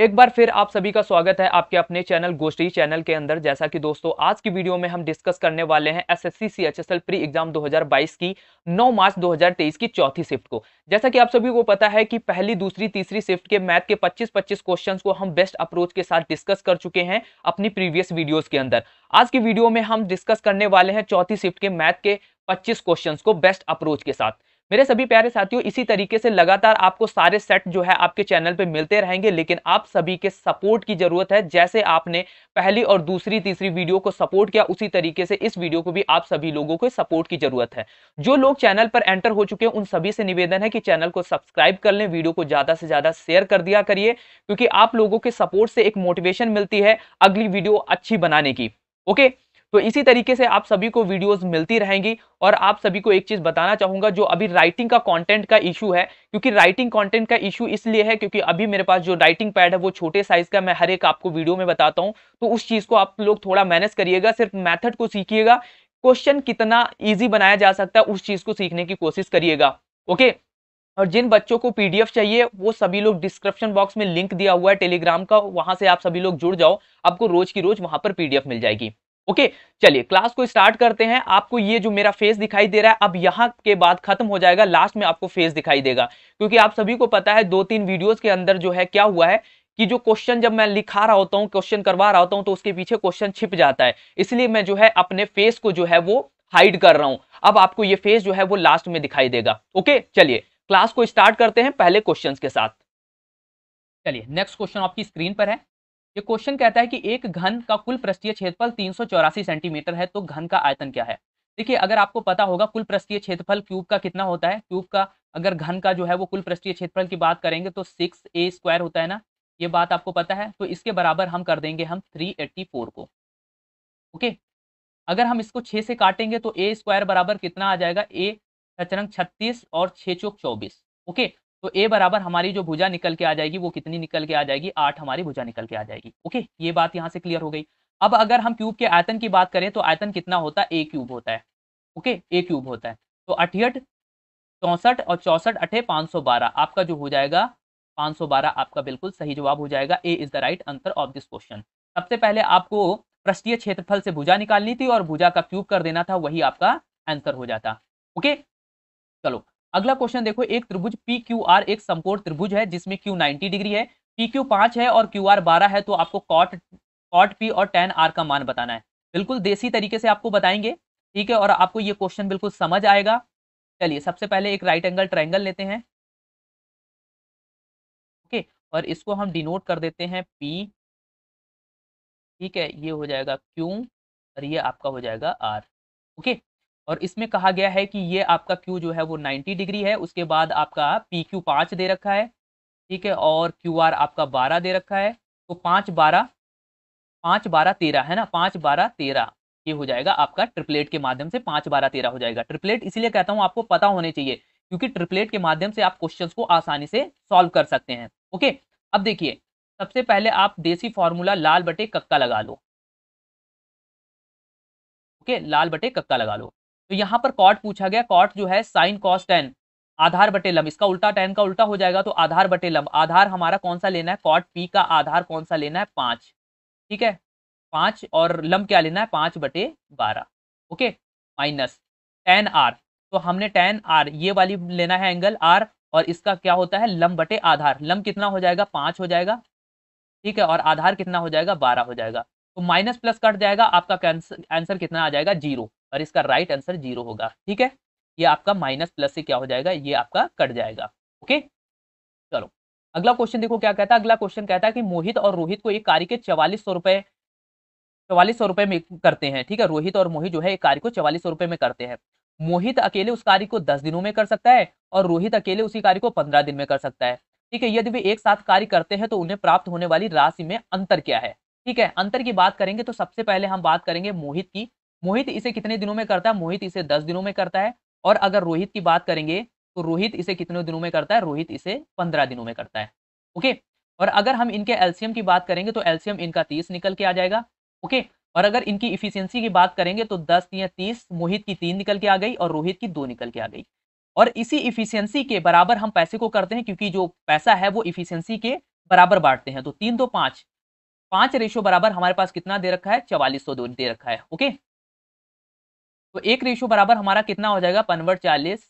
एक बार फिर आप सभी का स्वागत है आपके अपने चैनल गोष्ठी चैनल के अंदर जैसा कि दोस्तों आज की वीडियो में हम डिस्कस करने वाले हैं एसएससी सीएचएसएल प्री एग्जाम 2022 की 9 मार्च 2023 की चौथी शिफ्ट को जैसा कि आप सभी को पता है कि पहली दूसरी तीसरी शिफ्ट के मैथ के 25-25 क्वेश्चन को हम बेस्ट अप्रोच के साथ डिस्कस कर चुके हैं अपनी प्रीवियस वीडियोज के अंदर आज की वीडियो में हम डिस्कस करने वाले हैं चौथी शिफ्ट के मैथ के पच्चीस क्वेश्चन को बेस्ट अप्रोच के साथ मेरे सभी प्यारे साथियों इसी तरीके से लगातार आपको सारे सेट जो है आपके चैनल पे मिलते रहेंगे लेकिन आप सभी के सपोर्ट की जरूरत है जैसे आपने पहली और दूसरी तीसरी वीडियो को सपोर्ट किया उसी तरीके से इस वीडियो को भी आप सभी लोगों को सपोर्ट की जरूरत है जो लोग चैनल पर एंटर हो चुके हैं उन सभी से निवेदन है कि चैनल को सब्सक्राइब कर लें वीडियो को ज्यादा से ज्यादा शेयर कर दिया करिए क्योंकि आप लोगों के सपोर्ट से एक मोटिवेशन मिलती है अगली वीडियो अच्छी बनाने की ओके तो इसी तरीके से आप सभी को वीडियोस मिलती रहेंगी और आप सभी को एक चीज बताना चाहूंगा जो अभी राइटिंग का कंटेंट का इशू है क्योंकि राइटिंग कंटेंट का इशू इसलिए है क्योंकि अभी मेरे पास जो राइटिंग पैड है वो छोटे साइज का मैं हर एक आपको वीडियो में बताता हूँ तो उस चीज को आप लोग थोड़ा मैनेज करिएगा सिर्फ मैथड को सीखिएगा क्वेश्चन कितना ईजी बनाया जा सकता है उस चीज को सीखने की कोशिश करिएगा ओके और जिन बच्चों को पीडीएफ चाहिए वो सभी लोग डिस्क्रिप्शन बॉक्स में लिंक दिया हुआ है टेलीग्राम का वहां से आप सभी लोग जुड़ जाओ आपको रोज की रोज वहां पर पीडीएफ मिल जाएगी ओके चलिए क्लास को स्टार्ट करते हैं आपको ये जो मेरा फेस दिखाई दे रहा है अब यहाँ के बाद खत्म हो जाएगा लास्ट में आपको फेस दिखाई देगा क्योंकि आप सभी को पता है दो तीन वीडियोस के अंदर जो है क्या हुआ है कि जो क्वेश्चन जब मैं लिखा रहा होता हूँ क्वेश्चन करवा रहा होता हूँ तो उसके पीछे क्वेश्चन छिप जाता है इसलिए मैं जो है अपने फेस को जो है वो हाइड कर रहा हूँ अब आपको ये फेस जो है वो लास्ट में दिखाई देगा ओके चलिए क्लास को स्टार्ट करते हैं पहले क्वेश्चन के साथ चलिए नेक्स्ट क्वेश्चन आपकी स्क्रीन पर है ये क्वेश्चन कहता है कि एक घन का कुल पृष्ठीय क्षेत्रफल तीन सेंटीमीटर है तो घन का आयतन क्या है देखिए अगर आपको पता होगा कुल पृष्ठीय क्षेत्रफल क्यूब का कितना होता है क्यूब का अगर घन का जो है वो कुल पृष्ठीय क्षेत्रफल की बात करेंगे तो सिक्स ए स्क्वायर होता है ना ये बात आपको पता है तो इसके बराबर हम कर देंगे हम 384 को ओके अगर हम इसको 6 से काटेंगे तो ए स्क्वायर बराबर कितना आ जाएगा ए सचरंग छत्तीस और छे चौक चौबीस ओके तो ए बराबर हमारी जो भुजा निकल के आ जाएगी वो कितनी निकल के आ जाएगी आठ हमारी भुजा निकल के आ जाएगी ओके ये बात यहाँ से क्लियर हो गई अब अगर हम क्यूब के आयतन की बात करें तो आयतन कितना होता है ए क्यूब होता है ओके ए क्यूब होता है तो अठियठ चौंसठ और चौंसठ अठे पाँच आपका जो हो जाएगा 512 आपका बिल्कुल सही जवाब हो जाएगा A is the right answer of this question सबसे पहले आपको पृष्ठीय क्षेत्रफल से भुजा निकालनी थी और भुजा का क्यूब कर देना था वही आपका आंसर हो जाता ओके चलो अगला क्वेश्चन देखो एक त्रिभुज पी क्यू आर एक समकोण त्रिभुज है जिसमें क्यू 90 डिग्री है पी क्यू पांच है और क्यू आर बारह है तो आपको कॉट कॉट पी और टेन आर का मान बताना है बिल्कुल देसी तरीके से आपको बताएंगे ठीक है और आपको ये क्वेश्चन बिल्कुल समझ आएगा चलिए सबसे पहले एक राइट एंगल ट्राइंगल लेते हैं ओके और इसको हम डिनोट कर देते हैं पी ठीक है ये हो जाएगा क्यू और ये आपका हो जाएगा आर ओके और इसमें कहा गया है कि ये आपका क्यू जो है वो 90 डिग्री है उसके बाद आपका पी क्यू पाँच दे रखा है ठीक है और क्यू आर आपका बारह दे रखा है तो पाँच बारह पाँच बारह तेरह है ना पाँच बारह तेरह ये हो जाएगा आपका ट्रिपलेट के माध्यम से पाँच बारह तेरह हो जाएगा ट्रिपलेट इसीलिए कहता हूँ आपको पता होने चाहिए क्योंकि ट्रिपलेट के माध्यम से आप क्वेश्चन को आसानी से सॉल्व कर सकते हैं ओके अब देखिए सबसे पहले आप देसी फॉर्मूला लाल बटे कक्का लगा लो ओके लाल बटे कक्का लगा लो तो यहाँ पर कॉट पूछा गया कॉट जो है साइन कॉस टेन आधार बटे लम इसका उल्टा टेन का उल्टा हो जाएगा तो आधार बटे लम आधार हमारा कौन सा लेना है कॉट पी का आधार कौन सा लेना है पांच ठीक है पांच और लम क्या लेना है पांच बटे बारह ओके माइनस टेन आर तो हमने टेन आर ये वाली लेना है एंगल आर और इसका क्या होता है लम बटे आधार लम कितना हो जाएगा पांच हो जाएगा ठीक है और आधार कितना हो जाएगा बारह हो जाएगा तो माइनस प्लस कट जाएगा आपका आंसर कितना आ जाएगा जीरो और इसका राइट आंसर जीरो होगा ठीक है ये आपका माइनस प्लस से क्या हो जाएगा ये आपका कट जाएगा ओके चलो अगला क्वेश्चन देखो क्या कहता है अगला क्वेश्चन कहता है कि मोहित और रोहित को एक कार्य के चवालीस सौ रुपए चवालीस सौ रुपए में करते हैं ठीक है रोहित और मोहित जो है एक कार्य को चवालीस सौ रुपए में करते हैं मोहित अकेले उस कार्य को दस दिनों में कर सकता है और रोहित अकेले उसी कार्य को पंद्रह दिन में कर सकता है ठीक है यदि वे एक साथ कार्य करते हैं तो उन्हें प्राप्त होने वाली राशि में अंतर क्या है ठीक है अंतर की बात करेंगे तो सबसे पहले हम बात करेंगे मोहित की मोहित इसे कितने दिनों में करता है मोहित इसे दस दिनों में करता है और अगर रोहित की बात करेंगे तो रोहित इसे कितने दिनों में करता है रोहित इसे पंद्रह दिनों में करता है ओके और अगर हम इनके एल्सियम की बात करेंगे तो एल्सियम इनका तीस निकल के आ जाएगा ओके और अगर इनकी इफिशियंसी की बात करेंगे तो दस या तीस मोहित की तीन निकल के आ गई और रोहित की दो निकल के आ गई और इसी इफिशियंसी के बराबर हम पैसे को करते हैं क्योंकि जो पैसा है वो इफिशियंसी के बराबर बांटते हैं तो तीन दो पांच पांच रेशो बराबर हमारे पास कितना दे रखा है चवालीस सौ दे रखा है ओके तो एक रेशियो बराबर हमारा कितना हो जाएगा पनवर चालीस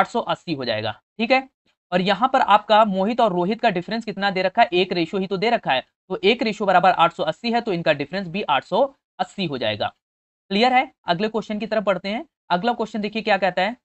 आठ हो जाएगा ठीक है और यहाँ पर आपका मोहित और रोहित का डिफरेंस कितना दे रखा है एक रेशियो ही तो दे रखा है तो एक रेशियो बराबर 880 है तो इनका डिफरेंस भी 880 हो जाएगा क्लियर है अगले क्वेश्चन की तरफ पढ़ते हैं अगला क्वेश्चन देखिए क्या कहता है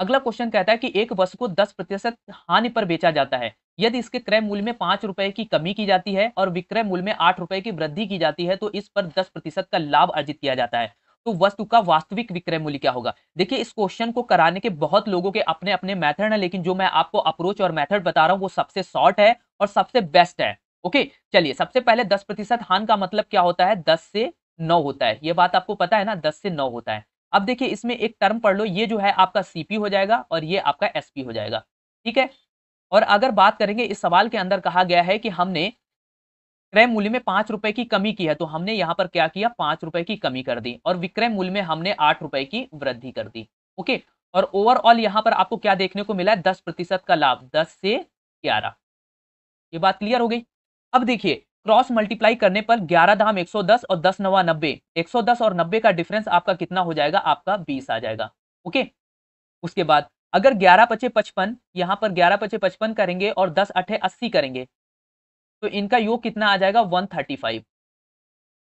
अगला क्वेश्चन कहता है कि एक वस्तु को दस प्रतिशत हानि पर बेचा जाता है यदि इसके क्रय मूल्य में पांच रुपए की कमी की जाती है और विक्रय मूल्य में आठ रुपए की वृद्धि की जाती है तो इस पर दस प्रतिशत का लाभ अर्जित किया जाता है तो वस्तु का वास्तविक विक्रय मूल्य क्या होगा देखिए इस क्वेश्चन को कराने के बहुत लोगों के अपने अपने मैथड है लेकिन जो मैं आपको अप्रोच और मैथड बता रहा हूँ वो सबसे शॉर्ट है और सबसे बेस्ट है ओके चलिए सबसे पहले दस प्रतिशत हान का मतलब क्या होता है दस से नौ होता है ये बात आपको पता है ना दस से नौ होता है अब देखिए इसमें एक टर्म पढ़ लो ये जो है आपका सीपी हो जाएगा और ये आपका एसपी हो जाएगा ठीक है और अगर बात करेंगे इस सवाल के अंदर कहा गया है कि हमने क्रय मूल्य में पांच रुपए की कमी की है तो हमने यहाँ पर क्या किया पांच रुपए की कमी कर दी और विक्रय मूल्य में हमने आठ रुपए की वृद्धि कर दी ओके और ओवरऑल यहाँ पर आपको क्या देखने को मिला है दस प्रतिशत का लाभ दस से ग्यारह ये बात क्लियर हो गई अब देखिए क्रॉस मल्टीप्लाई करने पर ग्यारह धाम 110 और दस नवा नब्बे 110 और 90 का डिफरेंस आपका कितना हो जाएगा आपका 20 आ जाएगा ओके उसके बाद अगर 11 पचे पचपन यहाँ पर 11 पचे पचपन करेंगे और 10 अठे 80 करेंगे तो इनका योग कितना आ जाएगा 135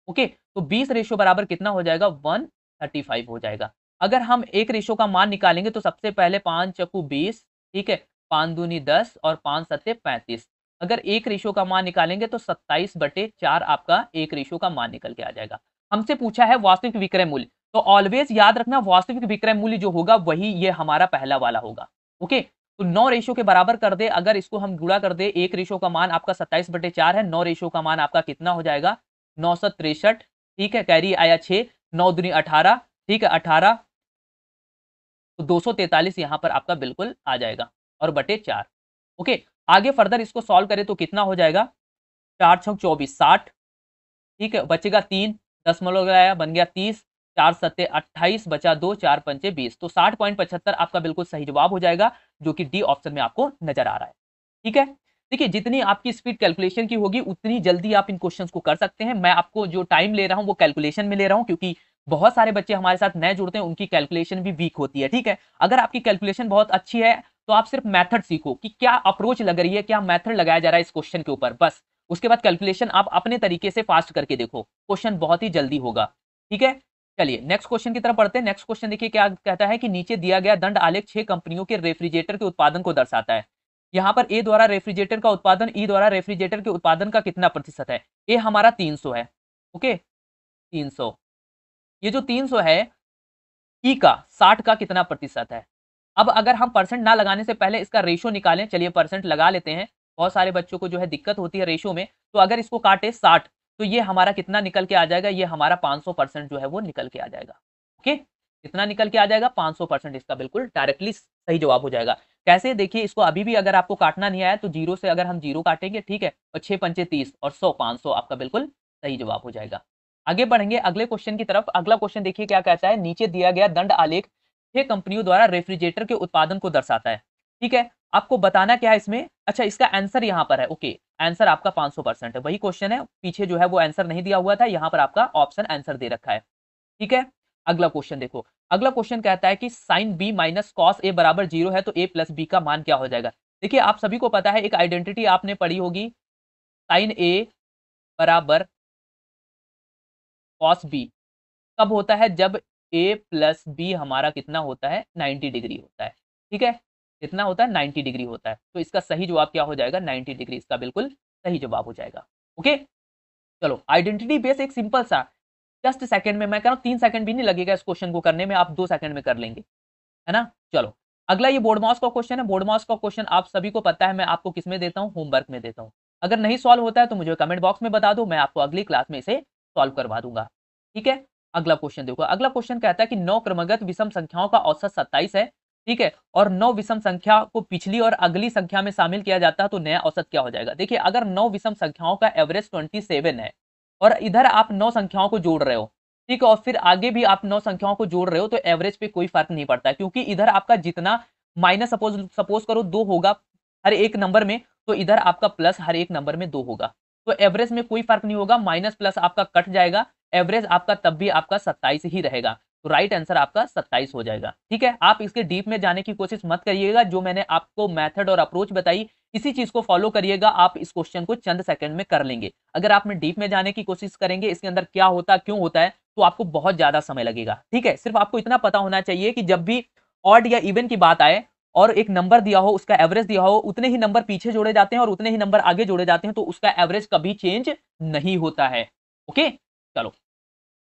ओके तो 20 रेशो बराबर कितना हो जाएगा 135 हो जाएगा अगर हम एक रेशो का मान निकालेंगे तो सबसे पहले पाँच चकू बीस ठीक है पाँच दूनी दस और पाँच सत्ते पैंतीस अगर एक रेशो का मान निकालेंगे तो सत्ताईस बटे चार आपका एक रेशो का मान निकल के आ जाएगा हमसे पूछा है वास्तविक विक्रय मूल्य तो ऑलवेज याद रखना वास्तविक विक्रय मूल्य जो होगा वही ये हमारा पहला वाला होगा ओके तो नौ रेशो के बराबर कर दे अगर इसको हम गुड़ा कर दे एक रेशो का मान आपका सत्ताईस बटे चार है नौ रेशो का मान आपका कितना हो जाएगा नौ सौ तिरसठ ठीक है कैरी आया छे नौ दुनी अठारह ठीक है अठारह तो दो सौ तैतालीस यहाँ पर आपका बिल्कुल आ जाएगा और बटे चार ओके आगे फर्दर इसको सॉल्व करें तो कितना हो जाएगा चार छः चौबीस साठ ठीक है बचेगा तीन दसमलव लगाया बन गया तीस चार सत्ते अट्ठाईस बचा दो चार पंचे बीस तो साठ पॉइंट पचहत्तर आपका बिल्कुल सही जवाब हो जाएगा जो कि डी ऑप्शन में आपको नजर आ रहा है ठीक है देखिए जितनी आपकी स्पीड कैलकुलेशन की होगी उतनी जल्दी आप इन क्वेश्चंस को कर सकते हैं मैं आपको जो टाइम ले रहा हूँ वो कैलकुलेशन में ले रहा हूँ क्योंकि बहुत सारे बच्चे हमारे साथ नए जुड़ते हैं उनकी कैलकुलेशन भी वीक होती है ठीक है अगर आपकी कैलकुलेशन बहुत अच्छी है तो आप सिर्फ मैथड सीखो कि क्या अप्रोच लग रही है क्या मैथड लगाया जा रहा है इस क्वेश्चन के ऊपर बस उसके बाद कैलकुलेशन आप अपने तरीके से फास्ट करके देखो क्वेश्चन बहुत ही जल्दी होगा ठीक है चलिए नेक्स्ट क्वेश्चन की तरफ पढ़ते हैं नेक्स्ट क्वेश्चन देखिए क्या कहता है कि नीचे दिया गया दंड आलेख छह कंपनियों के रेफ्रिजरेटर के उत्पादन को दर्शाता है यहाँ पर ए द्वारा रेफ्रिजरेटर का उत्पादन ई e द्वारा रेफ्रिजरेटर के उत्पादन का कितना प्रतिशत है ए हमारा तीन सौ है ओके तीन सौ ये जो तीन सौ है ई e का साठ का कितना प्रतिशत है अब अगर हम परसेंट ना लगाने से पहले इसका रेशो निकालें चलिए परसेंट लगा लेते हैं बहुत सारे बच्चों को जो है दिक्कत होती है रेशो में तो अगर इसको काटे साठ तो ये हमारा कितना निकल के आ जाएगा ये हमारा पांच जो है वो निकल के आ जाएगा ओके कितना निकल के आ जाएगा पांच परसेंट इसका बिल्कुल डायरेक्टली सही जवाब हो जाएगा कैसे देखिए इसको अभी भी अगर आपको काटना नहीं आया तो जीरो से अगर हम जीरो काटेंगे ठीक है और छह पंचे तीस और सौ पांच सौ आपका बिल्कुल सही जवाब हो जाएगा आगे बढ़ेंगे अगले क्वेश्चन की तरफ अगला क्वेश्चन देखिए क्या कहता है नीचे दिया गया दंड आलेख छह कंपनियों द्वारा रेफ्रिजरेटर के उत्पादन को दर्शाता है ठीक है आपको बताना क्या है इसमें अच्छा इसका आंसर यहाँ पर है ओके आंसर आपका 500 परसेंट है वही क्वेश्चन है पीछे जो है वो आंसर नहीं दिया हुआ था यहाँ पर आपका ऑप्शन आंसर दे रखा है ठीक है अगला क्वेश्चन देखो अगला क्वेश्चन कहता है कि sine B minus cos A बराबर जीरो है तो ए प्लस बी का मान क्या हो जाएगा देखिए आप सभी को पता है एक आइडेंटिटी आपने पढ़ी होगी साइन ए बराबर कॉस बी कब होता है जब ए प्लस बी हमारा कितना होता है 90 डिग्री होता है ठीक है कितना होता है 90 डिग्री होता है तो इसका सही जवाब क्या हो जाएगा 90 डिग्री इसका बिल्कुल सही जवाब हो जाएगा ओके चलो आइडेंटिटी बेस एक सिंपल सा जस्ट सेकंड में मैं कह रहा हूँ तीन सेकंड भी नहीं लगेगा इस क्वेश्चन को करने में आप दो सेकंड में कर लेंगे है ना चलो अगला ये बोर्ड का क्वेश्चन है बोर्ड मॉस का क्वेश्चन आप सभी को पता है मैं आपको किस में देता हूँ होमवर्क में देता हूँ अगर नहीं सॉल्व होता है तो मुझे कमेंट बॉक्स में बता दो मैं आपको अगली क्लास में इसे सॉल्व करवा दूंगा ठीक है अगला क्वेश्चन देखो अगला क्वेश्चन कहता है कि नौ क्रमगत विषम संख्याओं का औसत सत्ताईस है ठीक है और नौ विषम संख्या को पिछली और अगली संख्या में शामिल किया जाता है तो नया औसत क्या हो जाएगा देखिए अगर नौ विषम संख्याओं का एवरेज ट्वेंटी सेवन है और इधर आप नौ संख्याओं को जोड़ रहे हो ठीक है और फिर आगे भी आप नौ संख्याओं को जोड़ रहे हो तो एवरेज पे कोई फर्क नहीं पड़ता क्योंकि इधर आपका जितना माइनस सपोज सपोज करो दो होगा हर एक नंबर में तो इधर आपका प्लस हर एक नंबर में दो होगा तो एवरेज में कोई फर्क नहीं होगा माइनस प्लस आपका कट जाएगा एवरेज आपका तब भी आपका सत्ताईस ही रहेगा तो राइट आंसर आपका सत्ताईस हो जाएगा ठीक है आप इसके डीप में जाने की कोशिश मत करिएगा जो मैंने आपको मेथड और अप्रोच बताई इसी चीज को फॉलो करिएगा आप इस क्वेश्चन को चंद सेकंड में कर लेंगे अगर आप में डीप में जाने की कोशिश करेंगे इसके अंदर क्या होता क्यों होता है तो आपको बहुत ज्यादा समय लगेगा ठीक है सिर्फ आपको इतना पता होना चाहिए कि जब भी ऑड या इवन की बात आए और एक नंबर दिया हो उसका एवरेज दिया हो उतने ही नंबर पीछे जोड़े जाते हैं और उतने ही नंबर आगे जोड़े जाते हैं तो उसका एवरेज कभी चेंज नहीं होता है ओके चलो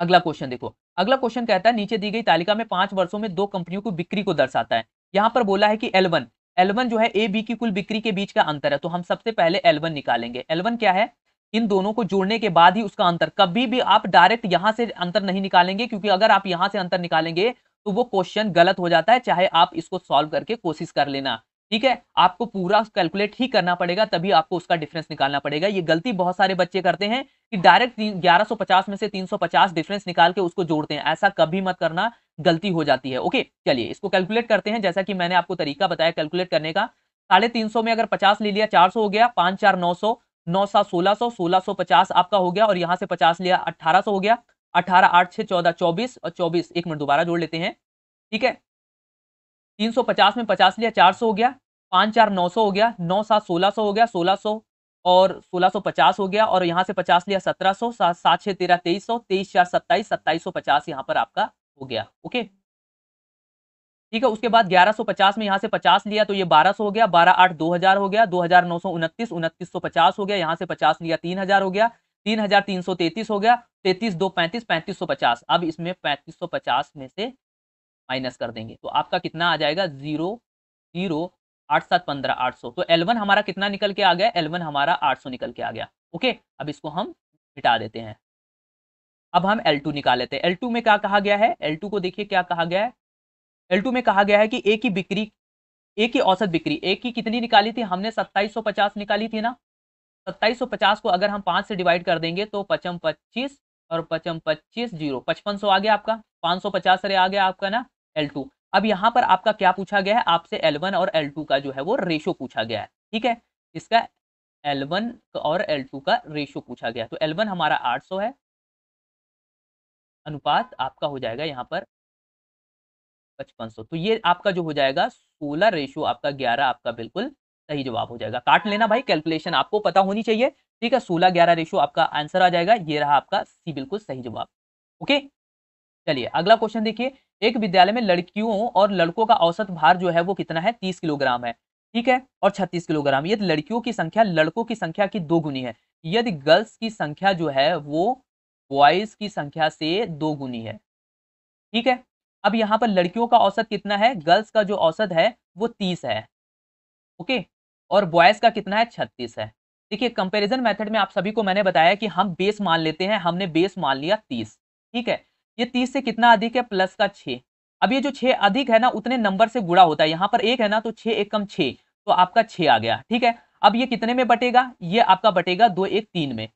अगला क्वेश्चन देखो अगला क्वेश्चन कहता है नीचे दी गई तालिका में पांच वर्षों में दो कंपनियों की बिक्री को दर्शाता है यहाँ पर बोला है कि एलवन एलवन जो है ए बी की कुल बिक्री के बीच का अंतर है तो हम सबसे पहले एलवन निकालेंगे एलवन क्या है इन दोनों को जोड़ने के बाद ही उसका अंतर कभी भी आप डायरेक्ट यहाँ से अंतर नहीं निकालेंगे क्योंकि अगर आप यहाँ से अंतर निकालेंगे तो वो क्वेश्चन गलत हो जाता है चाहे आप इसको सॉल्व करके कोशिश कर लेना ठीक है आपको पूरा कैलकुलेट ही करना पड़ेगा तभी आपको उसका डिफरेंस निकालना पड़ेगा ये गलती बहुत सारे बच्चे करते हैं कि डायरेक्ट 1150 में से 350 डिफरेंस निकाल के उसको जोड़ते हैं ऐसा कभी मत करना गलती हो जाती है ओके चलिए इसको कैलकुलेट करते हैं जैसा कि मैंने आपको तरीका बताया कैलकुलेट करने का साढ़े तीन सौ में अगर पचास ले लिया चार सौ हो गया पांच चार नौ सौ नौ सात सोलह सौ सोलह सौ पचास आपका हो गया और यहाँ से पचास लिया अट्ठारह हो गया अठारह आठ छह चौदह चौबीस और चौबीस एक मिनट दोबारा जोड़ लेते हैं ठीक है तीन सौ पचास में पचास लिया चार सौ हो गया पांच चार नौ सौ हो गया नौ सात सोलह सौ हो गया सोलह सौ और 1650 हो गया और यहाँ से 50 लिया 1700 सौ सात सात छः तेरह तेईस सौ तेईस चार सत्ताईस सत्ताईस सौ पचास यहाँ पर आपका हो गया ओके ठीक है उसके बाद 1150 में यहाँ से 50 लिया तो ये 1200 हो गया 12 आठ 2000 हो गया सौ पचास हो गया यहाँ से 50 लिया 3000 हो गया 3333 हो गया तैतीस दो सौ पचास अब इसमें पचास में से माइनस कर देंगे तो आपका कितना आ जाएगा जीरो जीरो आठ सात पंद्रह आठ सौ तो एल वन हमारा कितना निकल के आ गया एल वन हमारा आठ सौ निकल के आ गया ओके अब इसको हम मिटा देते हैं अब हम एल टू निकाल लेते हैं एल टू में क्या कहा गया है एल टू को देखिए क्या कहा गया है एल टू में कहा गया है कि ए की बिक्री ए की औसत बिक्री ए की कितनी निकाली थी हमने सत्ताईस सौ पचास निकाली थी ना सत्ताईस सौ पचास को अगर हम पाँच से डिवाइड कर देंगे तो पचम पच्चीस और पचम पच्चीस जीरो पचपन सौ आ गया आपका पाँच सौ पचास आ गया आपका ना एल टू अब यहाँ पर आपका क्या पूछा गया है आपसे L1 और L2 का जो है वो रेशो पूछा गया है ठीक है इसका L1 और L2 का रेशो पूछा गया तो L1 हमारा 800 है अनुपात आपका हो जाएगा यहाँ पर पचपन सौ तो ये आपका जो हो जाएगा सोलह रेशो आपका ग्यारह आपका बिल्कुल सही जवाब हो जाएगा काट लेना भाई कैलकुलेशन आपको पता होनी चाहिए ठीक है सोलह ग्यारह रेशो आपका आंसर आ जाएगा ये रहा आपका सी बिल्कुल सही जवाब ओके चलिए अगला क्वेश्चन देखिए एक विद्यालय में लड़कियों और लड़कों का औसत भार जो है वो कितना है तीस किलोग्राम है ठीक है और छत्तीस किलोग्राम यदि लड़कियों की संख्या लड़कों की संख्या की दो गुनी है यदि गर्ल्स की संख्या जो है वो बॉयज की संख्या से दो गुनी है ठीक है अब यहाँ पर लड़कियों का औसत कितना है गर्ल्स का जो औसत है वो तीस है ओके और बॉयज का कितना है छत्तीस है देखिए कंपैरिजन मेथड में आप सभी को मैंने बताया कि हम बेस मान लेते हैं हमने बेस मान लिया तीस ठीक है ये तीस से कितना अधिक है प्लस का छः अब ये जो छः अधिक है ना उतने नंबर से गुड़ा होता है यहाँ पर एक है ना तो छः एक कम छः तो आपका छः आ गया ठीक है अब ये कितने में बटेगा ये आपका बटेगा दो एक तीन में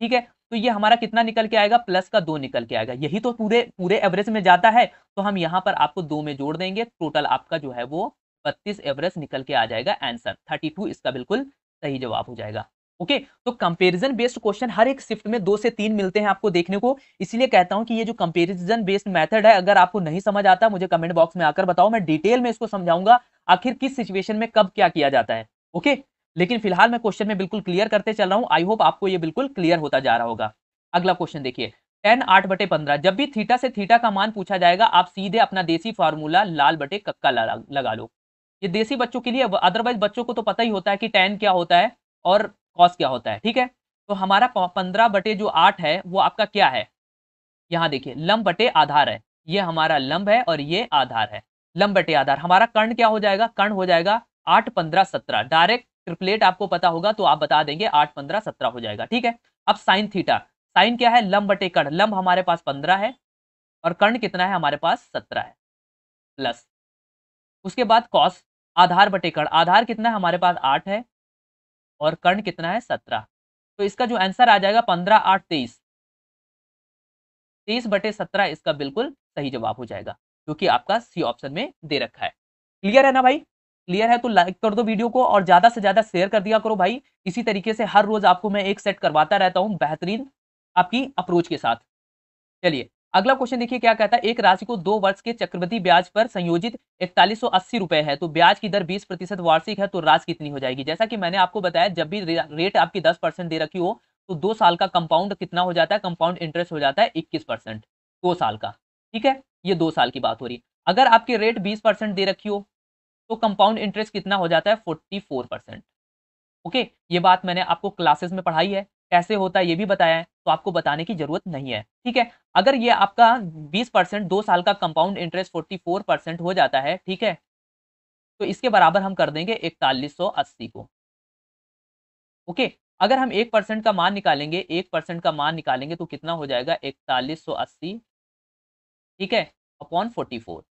ठीक है तो ये हमारा कितना निकल के आएगा प्लस का दो निकल के आएगा यही तो पूरे पूरे एवरेज में जाता है तो हम यहाँ पर आपको दो में जोड़ देंगे टोटल आपका जो है वो बत्तीस एवरेज निकल के आ जाएगा आंसर थर्टी टू इसका बिल्कुल सही जवाब हो जाएगा ओके okay, तो कंपैरिजन बेस्ड क्वेश्चन हर एक शिफ्ट में दो से तीन मिलते हैं आपको देखने को इसलिए कहता हूं कि ये जो कंपैरिजन बेस्ड मेथड है अगर आपको नहीं समझ आता मुझे कमेंट बॉक्स में आकर बताओ मैं डिटेल में इसको समझाऊंगा आखिर किस सिचुएशन में कब क्या किया जाता है ओके okay? लेकिन फिलहाल मैं क्वेश्चन में बिल्कुल क्लियर करते चल रहा हूँ आई होप आपको ये बिल्कुल क्लियर होता जा रहा होगा अगला क्वेश्चन देखिए टेन आठ बटे पंद्रह जब भी थीटा से थीटा का मान पूछा जाएगा आप सीधे अपना देसी फार्मूला लाल बटे कक्का लगा लो ये देसी बच्चों के लिए अदरवाइज बच्चों को तो पता ही होता है कि टेन क्या होता है और कॉस क्या होता है ठीक है तो हमारा पंद्रह बटे जो आठ है वो आपका क्या है यहाँ देखिए लंब बटे आधार है ये हमारा लंब है और ये आधार है लंब बटे आधार हमारा कर्ण क्या हो जाएगा कर्ण हो जाएगा आठ पंद्रह सत्रह डायरेक्ट ट्रिपलेट आपको पता होगा तो आप बता देंगे आठ पंद्रह सत्रह हो जाएगा ठीक है अब साइन थीटा साइन क्या है लंब बटे कर्ण लंब हमारे पास पंद्रह है और कर्ण कितना है हमारे पास सत्रह है प्लस उसके बाद कॉस आधार बटे कर्ण आधार कितना है हमारे पास आठ है और कर्ण कितना है सत्रह तो इसका जो आंसर आ जाएगा पंद्रह आठ तेईस तेईस बटे सत्रह इसका बिल्कुल सही जवाब हो जाएगा क्योंकि आपका सी ऑप्शन में दे रखा है क्लियर है ना भाई क्लियर है तो लाइक कर दो वीडियो को और ज्यादा से ज्यादा शेयर कर दिया करो भाई इसी तरीके से हर रोज आपको मैं एक सेट करवाता रहता हूँ बेहतरीन आपकी अप्रोच के साथ चलिए अगला क्वेश्चन देखिए क्या कहता है एक राशि को दो वर्ष के चक्रवृद्धि ब्याज पर संयोजित इकतालीस रुपए है तो ब्याज की दर 20 प्रतिशत वार्षिक है तो राशि कितनी हो जाएगी जैसा कि मैंने आपको बताया जब भी रेट आपकी 10 परसेंट दे रखी हो तो दो साल का कंपाउंड कितना हो जाता है कंपाउंड इंटरेस्ट हो जाता है इक्कीस परसेंट दो साल का ठीक है ये दो साल की बात हो रही है अगर आपकी रेट बीस परसेंट दे रखी हो तो कंपाउंड इंटरेस्ट कितना हो जाता है फोर्टी फोर परसेंट ओके ये बात मैंने आपको क्लासेस में पढ़ाई है कैसे होता है ये भी बताया है तो आपको बताने की जरूरत नहीं है ठीक है अगर ये आपका 20 परसेंट दो साल का कंपाउंड इंटरेस्ट 44 परसेंट हो जाता है ठीक है तो इसके बराबर हम कर देंगे इकतालीस को ओके अगर हम एक परसेंट का मान निकालेंगे एक परसेंट का मान निकालेंगे तो कितना हो जाएगा इकतालीस ठीक है अपॉन फोर्टी फोर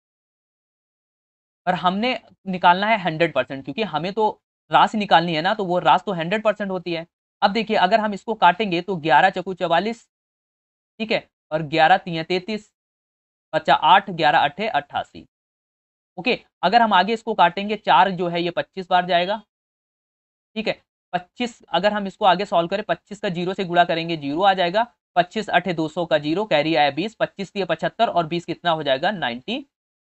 और हमने निकालना है हंड्रेड परसेंट क्योंकि हमें तो राशि निकालनी है ना तो वो राशि तो हंड्रेड परसेंट होती है अब देखिए अगर हम इसको काटेंगे तो ग्यारह चकू चवालीस ठीक है और ग्यारह तीन तैतीस बच्चा आठ ग्यारह अट्ठे अट्ठासी ओके अगर हम आगे इसको काटेंगे चार जो है ये पच्चीस बार जाएगा ठीक है पच्चीस अगर हम इसको आगे सॉल्व करें पच्चीस का जीरो से गुड़ा करेंगे जीरो आ जाएगा पच्चीस अठे दो सौ का जीरो कैरी आया बीस पच्चीस दिए पचहत्तर और बीस कितना हो जाएगा नाइन्टी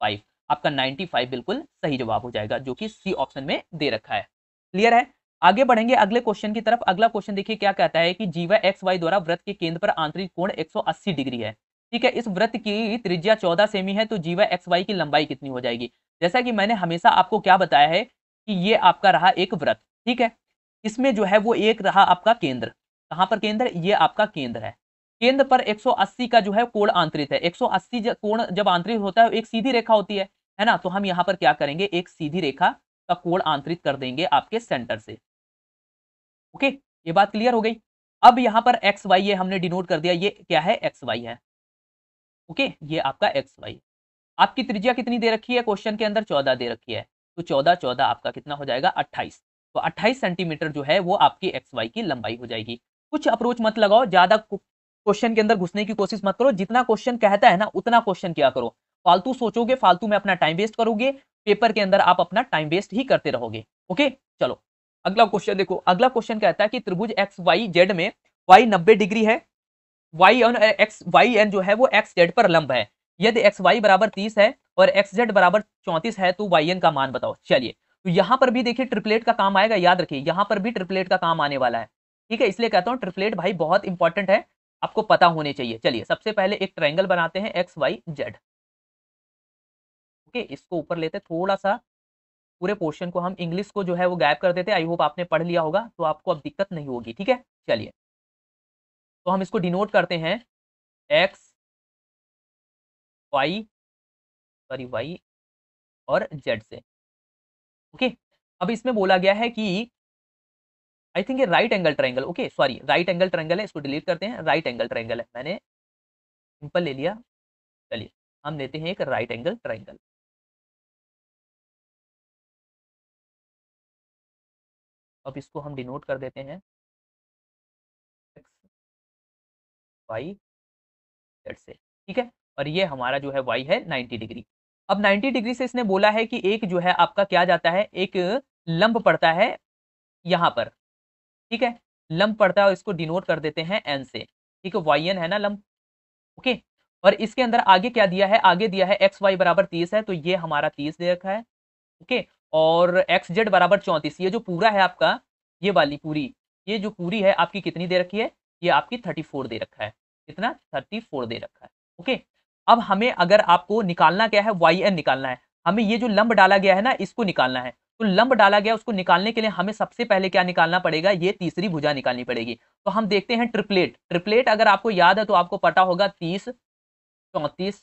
फाइव आपका नाइन्टी फाइव बिल्कुल सही जवाब हो जाएगा जो कि सी ऑप्शन में दे रखा है क्लियर है आगे बढ़ेंगे अगले क्वेश्चन की तरफ अगला क्वेश्चन देखिए क्या कहता है कि जीवा एक्स वाई द्वारा व्रत के केंद्र पर आंतरिक कोण 180 डिग्री है ठीक है इस व्रत की त्रिज्या 14 सेमी है तो जीवा एक्स वाई की लंबाई कितनी हो जाएगी जैसा कि मैंने हमेशा आपको क्या बताया है कि ये आपका रहा एक व्रत ठीक है इसमें जो है वो एक रहा आपका केंद्र कहाँ पर केंद्र ये आपका केंद्र है केंद्र पर एक का जो है कोण आंतरित है एक कोण जब आंतरित होता है एक सीधी रेखा होती है है ना तो हम यहाँ पर क्या करेंगे एक सीधी रेखा का कोण आंतरित कर देंगे आपके सेंटर से ओके ये बात क्लियर हो गई अब यहां पर एक्स वाई ये हमने डिनोट कर दिया ये क्या है एक्स वाई है ओके ये आपका एक्स वाई आपकी त्रिज्या कितनी दे रखी है क्वेश्चन के अंदर चौदह दे रखी है तो चौदह चौदह आपका कितना हो जाएगा अट्ठाईस तो अट्ठाईस सेंटीमीटर जो है वो आपकी एक्स वाई की लंबाई हो जाएगी कुछ अप्रोच मत लगाओ ज्यादा क्वेश्चन के अंदर घुसने की कोशिश मत करो जितना क्वेश्चन कहता है ना उतना क्वेश्चन क्या करो फालतू सोचोगे फालतू में अपना टाइम वेस्ट करोगे पेपर के अंदर आप अपना टाइम वेस्ट ही करते रहोगे ओके चलो अगला क्वेश्चन देखो अगला क्वेश्चन कहता है कि त्रिभुज एक्स वाई जेड में वाई नब्बे डिग्री है Y N X Y N जो है वो एक्स जेड पर लंब है यदि एक्स वाई बराबर तीस है और एक्स जेड बराबर चौंतीस है तो वाई एन का मान बताओ चलिए तो यहाँ पर भी देखिए ट्रिपलेट का काम आएगा याद रखिए यहाँ पर भी ट्रिपलेट का काम आने वाला है ठीक है इसलिए कहता हूँ ट्रिपलेट भाई बहुत इंपॉर्टेंट है आपको पता होने चाहिए चलिए सबसे पहले एक ट्रायंगल बनाते हैं एक्स वाई जेड ओके इसको ऊपर लेते थोड़ा सा पूरे पोर्शन को हम इंग्लिश को जो है वो गैप कर देते आई होप आपने पढ़ लिया होगा तो आपको अब दिक्कत नहीं होगी ठीक है चलिए तो हम इसको डिनोट करते हैं एक्स वाई सॉरी वाई और जेड से ओके अब इसमें बोला गया है कि आई थिंक ये right angle triangle okay sorry right angle triangle है इसको डिलीट करते हैं राइट एंगल ट्रायंगल है मैंने सिंपल ले लिया चलिए हम लेते हैं एक राइट एंगल ट्राइंगल अब इसको हम डिनोट कर देते हैं एक्स वाई जेड से ठीक है और ये हमारा जो है वाई है 90 डिग्री अब 90 डिग्री से इसने बोला है कि एक जो है आपका क्या जाता है एक लंब पड़ता है यहाँ पर ठीक है लंब पड़ता है और इसको डिनोट कर देते हैं एन से ठीक है वाई एन है ना लंब ओके और इसके अंदर आगे क्या दिया है आगे दिया है एक्स वाई बराबर तीस है तो ये हमारा तीस दे रखा है ओके और एक्स जेड बराबर चौंतीस ये जो पूरा है आपका ये वाली पूरी ये जो पूरी है आपकी कितनी दे रखी है ये आपकी थर्टी फोर दे रखा है कितना थर्टी फोर दे रखा है ओके अब हमें अगर आपको निकालना क्या है वाई एन निकालना है हमें ये जो लंब डाला गया है ना इसको निकालना है तो लंब डाला गया उसको निकालने के लिए हमें सबसे पहले क्या निकालना पड़ेगा ये तीसरी भुजा निकालनी पड़ेगी तो हम देखते हैं ट्रिपलेट ट्रिपलेट अगर आपको याद है तो आपको पता होगा तीस चौंतीस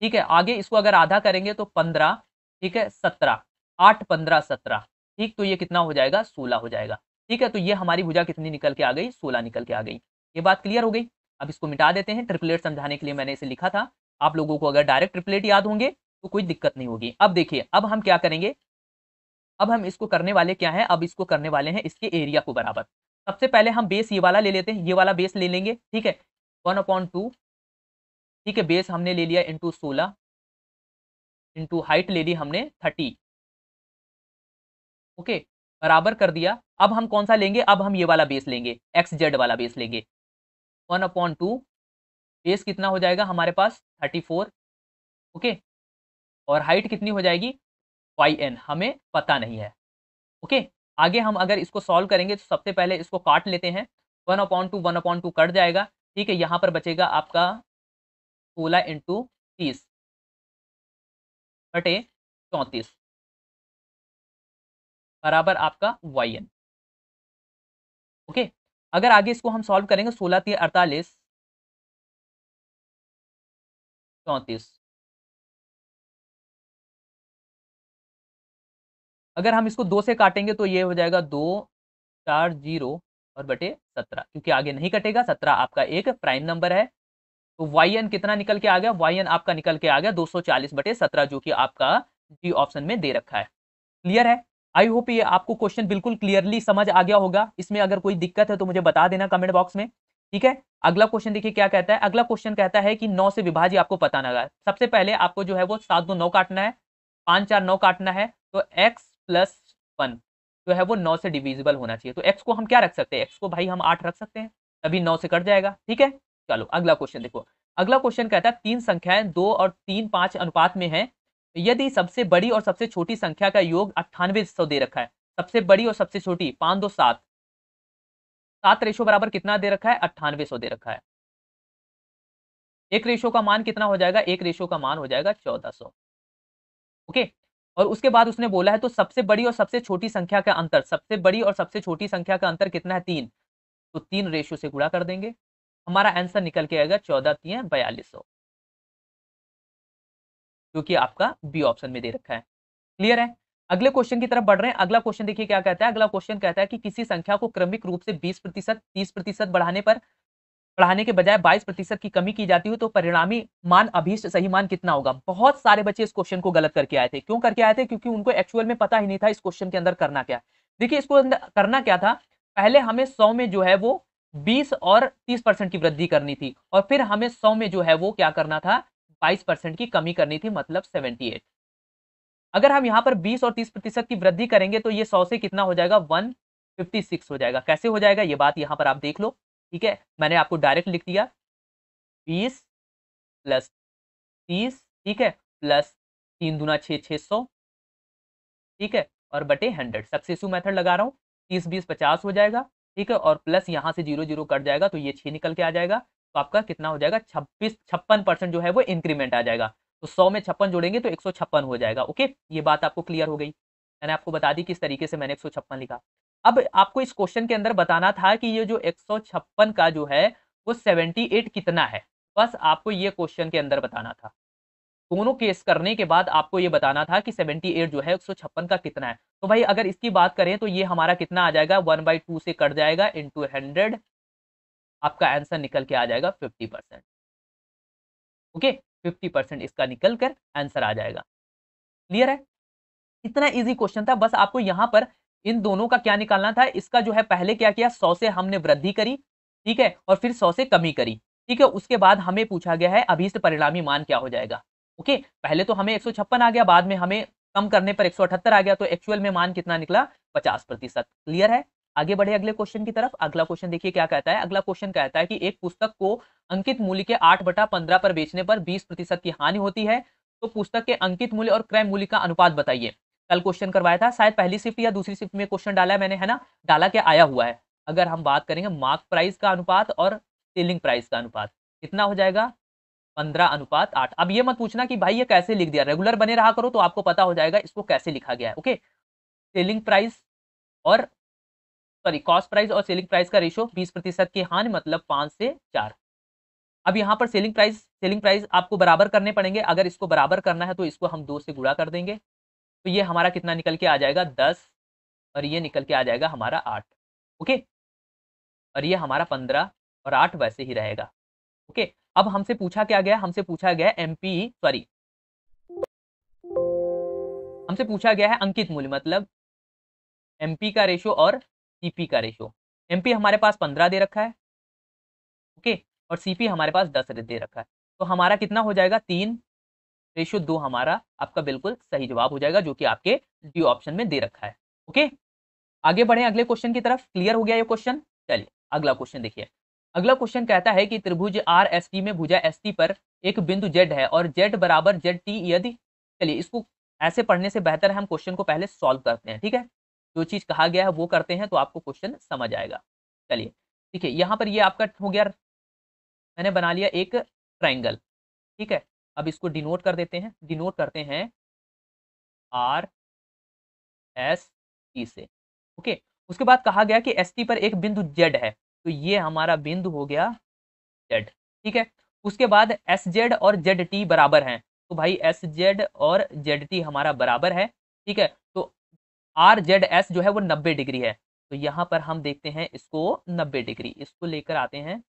ठीक है आगे इसको अगर आधा करेंगे तो पंद्रह ठीक है सत्रह आठ पंद्रह सत्रह ठीक तो ये कितना हो जाएगा सोलह हो जाएगा ठीक है तो ये हमारी भुजा कितनी निकल के आ गई सोलह निकल के आ गई ये बात क्लियर हो गई अब इसको मिटा देते हैं ट्रिपलेट समझाने के लिए मैंने इसे लिखा था आप लोगों को अगर डायरेक्ट ट्रिपलेट याद होंगे तो कोई दिक्कत नहीं होगी अब देखिए अब हम क्या करेंगे अब हम इसको करने वाले क्या है अब इसको करने वाले हैं इसके एरिया को बराबर सबसे पहले हम बेस ये वाला ले लेते हैं ये वाला बेस ले लेंगे ठीक है वन अपॉन टू ठीक है बेस हमने ले लिया इंटू सोलह इंटू हाइट ले ली हमने थर्टी ओके बराबर कर दिया अब हम कौन सा लेंगे अब हम ये वाला बेस लेंगे एक्स जेड वाला बेस लेंगे वन अपॉन टू बेस कितना हो जाएगा हमारे पास थर्टी फोर ओके और हाइट कितनी हो जाएगी वाई एन हमें पता नहीं है ओके आगे हम अगर इसको सॉल्व करेंगे तो सबसे पहले इसको काट लेते हैं one upon two one upon two cut जाएगा ठीक है यहाँ पर बचेगा आपका सोलह इंटू तीस बटे चौंतीस बराबर आपका वाई एन ओके अगर आगे इसको हम सॉल्व करेंगे सोलह तीन अड़तालीस चौंतीस अगर हम इसको दो से काटेंगे तो ये हो जाएगा दो चार जीरो और बटे सत्रह क्योंकि आगे नहीं कटेगा सत्रह आपका एक प्राइम नंबर है तो वाई एन कितना निकल के आ गया वाई एन आपका निकल के आ गया दो सौ चालीस बटे सत्रह जो कि आपका डी ऑप्शन में दे रखा है क्लियर है आई होप ये आपको क्वेश्चन बिल्कुल क्लियरली समझ आ गया होगा इसमें अगर कोई दिक्कत है तो मुझे बता देना कमेंट बॉक्स में ठीक है अगला क्वेश्चन देखिए क्या कहता है अगला क्वेश्चन कहता है कि नौ से विभाज्य आपको पता लगा सबसे पहले आपको जो है वो सात दो नौ काटना है पाँच चार नौ काटना है तो एक्स प्लस वन जो है वो नौ से डिविजिबल होना चाहिए तो एक्स को हम क्या रख सकते हैं एक्स को भाई हम आठ रख सकते हैं तभी नौ से कट जाएगा ठीक है चलो अगला क्वेश्चन देखो अगला क्वेश्चन कहता है तीन संख्याएं दो और तीन पांच अनुपात में है यदि सबसे बड़ी और सबसे छोटी संख्या का योग अट्ठानवे सौ दे रखा है सबसे बड़ी और सबसे छोटी पांच दो सात सात रेशो बराबर कितना दे रखा है अट्ठानवे सौ दे रखा है एक रेशो का मान कितना हो जाएगा एक रेशो का मान हो जाएगा चौदह सौ ओके और उसके बाद उसने बोला है तो सबसे बड़ी और सबसे छोटी संख्या का अंतर सबसे बड़ी और सबसे छोटी संख्या का अंतर कितना है तीन तो तीन रेशो से गुड़ा कर देंगे हमारा आंसर निकल के आएगा चौदह तीन बयालीस सौ जो कि आपका बी ऑप्शन में दे रखा है क्लियर है अगले क्वेश्चन की तरफ बढ़ रहे हैं अगला क्वेश्चन देखिए क्या कहता है अगला क्वेश्चन कहता है कि किसी संख्या को क्रमिक रूप से 20 प्रतिशत तीस प्रतिशत बढ़ाने पर बढ़ाने के बजाय 22 प्रतिशत की कमी की जाती हो तो परिणामी मान अभीष्ट सही मान कितना होगा बहुत सारे बच्चे इस क्वेश्चन को गलत करके आए थे क्यों करके आए थे क्योंकि उनको एक्चुअल में पता ही नहीं था इस क्वेश्चन के अंदर करना क्या देखिए इसको करना क्या था पहले हमें सौ में जो है वो बीस और तीस परसेंट की वृद्धि करनी थी और फिर हमें सौ में जो है वो क्या करना था बाईस परसेंट की कमी करनी थी मतलब सेवेंटी एट अगर हम यहाँ पर बीस और तीस प्रतिशत की वृद्धि करेंगे तो ये सौ से कितना हो जाएगा वन फिफ्टी सिक्स हो जाएगा कैसे हो जाएगा ये बात यहाँ पर आप देख लो ठीक है मैंने आपको डायरेक्ट लिख दिया बीस प्लस तीस ठीक है प्लस तीन दुना छः छः सौ ठीक है और बटे हंड्रेड सक्सेसिव मैथड लगा रहा हूँ तीस बीस पचास हो जाएगा ठीक है और प्लस यहाँ से जीरो जीरो कट जाएगा तो ये छः निकल के आ जाएगा तो आपका कितना हो जाएगा छब्बीस छप्पन परसेंट जो है वो इंक्रीमेंट आ जाएगा तो सौ में छप्पन जोड़ेंगे तो एक सौ छप्पन हो जाएगा ओके ये बात आपको क्लियर हो गई मैंने आपको बता दी किस तरीके से मैंने एक सौ छप्पन लिखा अब आपको इस क्वेश्चन के अंदर बताना था कि ये जो एक सौ छप्पन का जो है वो सेवेंटी एट कितना है बस आपको ये क्वेश्चन के अंदर बताना था दोनों केस करने के बाद आपको ये बताना था कि सेवेंटी एट जो है एक सौ छप्पन का कितना है तो भाई अगर इसकी बात करें तो ये हमारा कितना आ जाएगा वन बाई टू से कट जाएगा इंटू हंड्रेड आपका आंसर निकल के आ जाएगा fifty percent okay fifty percent इसका निकल कर आंसर आ जाएगा क्लियर है इतना इजी क्वेश्चन था बस आपको यहाँ पर इन दोनों का क्या निकालना था इसका जो है पहले क्या किया सौ से हमने वृद्धि करी ठीक है और फिर सौ से कमी करी ठीक है उसके बाद हमें पूछा गया है अभीष्ट परिणामी मान क्या हो जाएगा ओके पहले तो हमें एक आ गया बाद में हमें कम करने पर एक आ गया तो एक्चुअल में मान कितना निकला पचास प्रतिशत क्लियर है आगे बढ़े अगले क्वेश्चन की तरफ अगला क्वेश्चन देखिए क्या कहता है अगला क्वेश्चन कहता है कि एक पुस्तक को अंकित मूल्य के आठ बटा पंद्रह पर बेचने पर बीस प्रतिशत की हानि होती है तो पुस्तक के अंकित मूल्य और क्रय मूल्य का अनुपात बताइए कल क्वेश्चन करवाया था शायद पहली शिफ्ट या दूसरी शिफ्ट में क्वेश्चन डाला है मैंने है ना डाला क्या आया हुआ है अगर हम बात करेंगे मार्क प्राइस का अनुपात और सेलिंग प्राइस का अनुपात कितना हो जाएगा पंद्रह अनुपात आठ अब ये मत पूछना कि भाई ये कैसे लिख दिया रेगुलर बने रहा करो तो आपको पता हो जाएगा इसको कैसे लिखा गया है ओके सेलिंग प्राइस और सॉरी कॉस्ट प्राइस और सेलिंग प्राइस का रेशियो बीस प्रतिशत की हान मतलब पाँच से चार अब यहाँ पर सेलिंग प्राइस सेलिंग प्राइस आपको बराबर करने पड़ेंगे अगर इसको बराबर करना है तो इसको हम दो से गुड़ा कर देंगे तो ये हमारा कितना निकल के आ जाएगा दस और ये निकल के आ जाएगा हमारा आठ ओके और ये हमारा पंद्रह और आठ वैसे ही रहेगा ओके अब हमसे पूछा क्या गया हमसे पूछा गया एम सॉरी हमसे पूछा गया है अंकित मूल्य मतलब एमपी का रेशियो और सीपी का रेशियो एमपी हमारे पास पंद्रह दे रखा है ओके और सीपी हमारे पास दस दे रखा है तो हमारा कितना हो जाएगा तीन रेशियो दो हमारा आपका बिल्कुल सही जवाब हो जाएगा जो कि आपके डी ऑप्शन में दे रखा है ओके आगे बढ़े अगले क्वेश्चन की तरफ क्लियर हो गया ये क्वेश्चन चलिए अगला क्वेश्चन देखिए अगला क्वेश्चन कहता है कि त्रिभुज आर एस टी में भुजा एस टी पर एक बिंदु जेड है और जेड बराबर जेड टी यदि चलिए इसको ऐसे पढ़ने से बेहतर है हम क्वेश्चन को पहले सॉल्व करते हैं ठीक है जो चीज़ कहा गया है वो करते हैं तो आपको क्वेश्चन समझ आएगा चलिए ठीक है यहाँ पर ये आपका हो गया मैंने बना लिया एक ट्राइंगल ठीक है अब इसको डिनोट कर देते हैं डिनोट करते हैं आर एस टी से ओके उसके बाद कहा गया कि एस टी पर एक बिंदु जेड है तो ये हमारा बिंदु हो गया जेड ठीक है उसके बाद एस जेड और जेड टी बराबर हैं तो भाई एस जेड और जेड टी हमारा बराबर है ठीक है तो आर जेड एस जो है वो नब्बे डिग्री है तो यहाँ पर हम देखते हैं इसको नब्बे डिग्री इसको लेकर आते हैं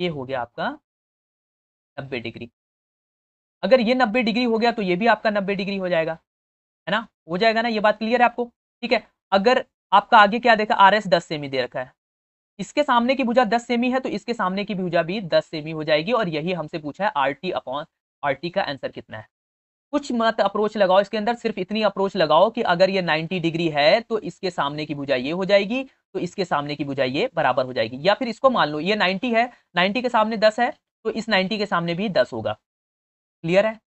ये हो गया आपका नब्बे डिग्री अगर ये नब्बे डिग्री हो गया तो ये भी आपका नब्बे डिग्री हो जाएगा है ना हो जाएगा ना ये बात क्लियर है आपको ठीक है अगर आपका आगे क्या देखा आर एस दस सेमी दे रखा है इसके सामने की भुजा दस सेमी है तो इसके सामने की भुजा भी दस सेमी हो जाएगी और यही हमसे पूछा है R T upon R T का आंसर कितना है कुछ मत अप्रोच लगाओ इसके अंदर सिर्फ इतनी अप्रोच लगाओ कि अगर ये 90 डिग्री है तो इसके सामने की बुझाई ये हो जाएगी तो इसके सामने की बुझाई ये बराबर हो जाएगी या फिर इसको मान लो ये 90 है 90 के सामने 10 है तो इस 90 के सामने भी 10 होगा क्लियर है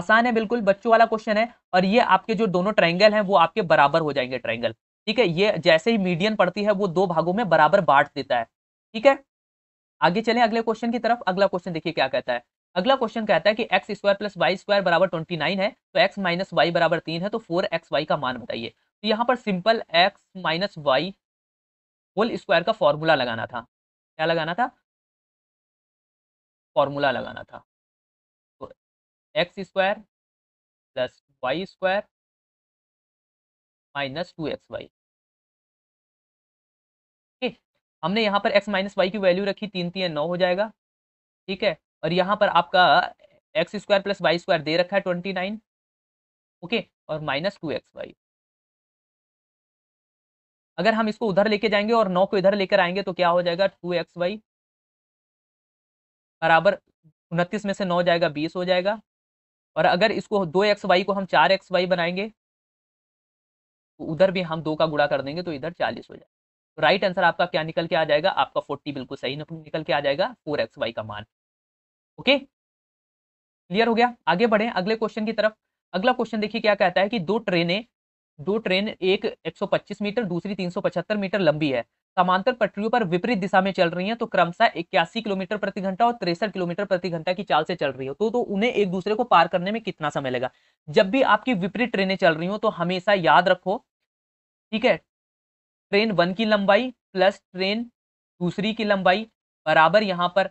आसान है बिल्कुल बच्चों वाला क्वेश्चन है और ये आपके जो दोनों ट्राइंगल हैं वो आपके बराबर हो जाएंगे ट्राइंगल ठीक है ये जैसे ही मीडियन पड़ती है वो दो भागों में बराबर बांट देता है ठीक है आगे चले अगले क्वेश्चन की तरफ अगला क्वेश्चन देखिए क्या कहता है अगला क्वेश्चन कहता है कि X square plus Y square बराबर ट्वेंटी नाइन है तो एक्स माइनस वाई बराबर तीन है तो फोर एक्स वाई का मान बताइए तो यहाँ पर simple X minus Y whole square का फॉर्मूला लगाना था क्या लगाना था फॉर्मूला लगाना था तो X square plus Y square minus two X Y हमने यहाँ पर एक्स माइनस वाई की वैल्यू रखी तीन तीन नौ हो जाएगा ठीक है और यहाँ पर आपका X square plus Y square दे रखा है ट्वेंटी नाइन ओके और माइनस टू एक्स वाई अगर हम इसको उधर लेके जाएंगे और नौ को इधर लेकर आएंगे तो क्या हो जाएगा टू एक्स वाई बराबर उनतीस में से नौ जाएगा बीस हो जाएगा और अगर इसको दो एक्स वाई को हम चार एक्स वाई बनाएंगे तो उधर भी हम दो का गुड़ा कर देंगे तो इधर चालीस हो जाएगा तो राइट आंसर आपका क्या निकल के आ जाएगा आपका फोर्टी बिल्कुल सही निकल के आ जाएगा फोर एक्स वाई का मान ओके क्लियर हो गया आगे बढ़े अगले क्वेश्चन की तरफ अगला क्वेश्चन देखिए क्या कहता है कि दो ट्रेनें दो ट्रेन एक 125 मीटर दूसरी 375 मीटर लंबी है समांतर पटरियों पर विपरीत दिशा में चल रही हैं तो क्रमशः इक्यासी किलोमीटर प्रति घंटा और तिरसठ किलोमीटर प्रति घंटा की चाल से चल रही हो तो तो उन्हें एक दूसरे को पार करने में कितना समय लगा जब भी आपकी विपरीत ट्रेनें चल रही हो तो हमेशा याद रखो ठीक है ट्रेन वन की लंबाई प्लस ट्रेन दूसरी की लंबाई बराबर यहाँ पर